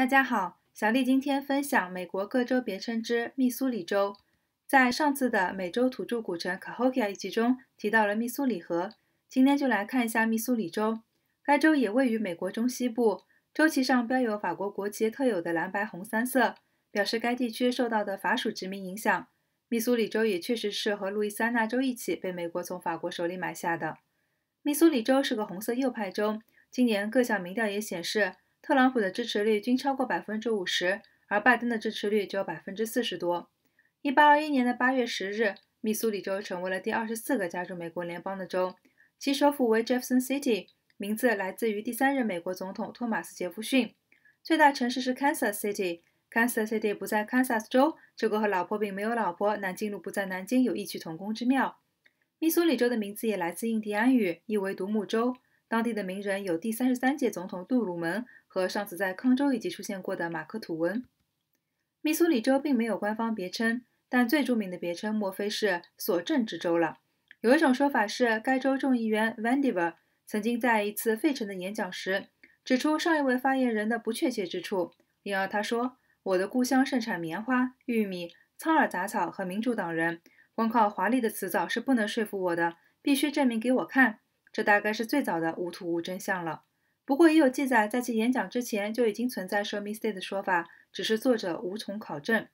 大家好，小丽今天分享美国各州别称之密苏里州。在上次的美洲土著古城 Cahokia 一集中提到了密苏里河，今天就来看一下密苏里州。该州也位于美国中西部，州旗上标有法国国旗特有的蓝白红三色，表示该地区受到的法属殖民影响。密苏里州也确实是和路易斯安那州一起被美国从法国手里买下的。密苏里州是个红色右派州，今年各项民调也显示。特朗普的支持率均超过百分之五十，而拜登的支持率只有百分之四十多。一八二一年的八月十日，密苏里州成为了第二十四个加入美国联邦的州，其首府为 Jefferson City，名字来自于第三任美国总统托马斯·杰弗逊。最大城市是 Kansas City，Kansas City 不在 Kansas 州，这个和老婆饼没有老婆，南京路不在南京有异曲同工之妙。密苏里州的名字也来自印第安语，意为独木舟。当地的名人有第三十三届总统杜鲁门和上次在康州以及出现过的马克吐温。密苏里州并没有官方别称，但最著名的别称莫非是“所镇之州”了。有一种说法是，该州众议员 Van Diver 曾经在一次费城的演讲时指出上一位发言人的不确切之处，因而他说：“我的故乡盛产棉花、玉米、苍耳、杂草和民主党人，光靠华丽的辞藻是不能说服我的，必须证明给我看。”这大概是最早的“无图无真相”了。不过也有记载，在其演讲之前就已经存在 “Show Me State” 的说法，只是作者无从考证。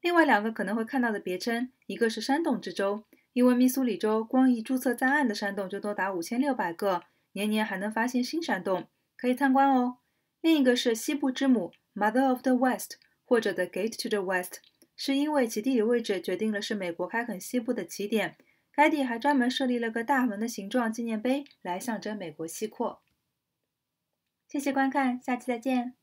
另外两个可能会看到的别称，一个是“山洞之州”，因为密苏里州光一注册在案的山洞就多达五千六百个，年年还能发现新山洞，可以参观哦。另一个是“西部之母 ”（Mother of the West） 或者 “The Gate to the West”，是因为其地理位置决定了是美国开垦西部的起点。该地还专门设立了个大门的形状纪念碑，来象征美国西扩。谢谢观看，下期再见。